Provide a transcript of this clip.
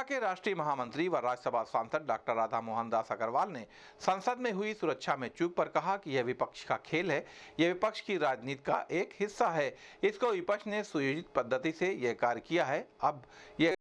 भाजपा के राष्ट्रीय महामंत्री व राज्यसभा सांसद डॉक्टर राधा मोहन दास अग्रवाल ने संसद में हुई सुरक्षा में चूक पर कहा कि यह विपक्ष का खेल है यह विपक्ष की राजनीति का एक हिस्सा है इसको विपक्ष ने सुयोजित पद्धति से यह कार्य किया है अब यह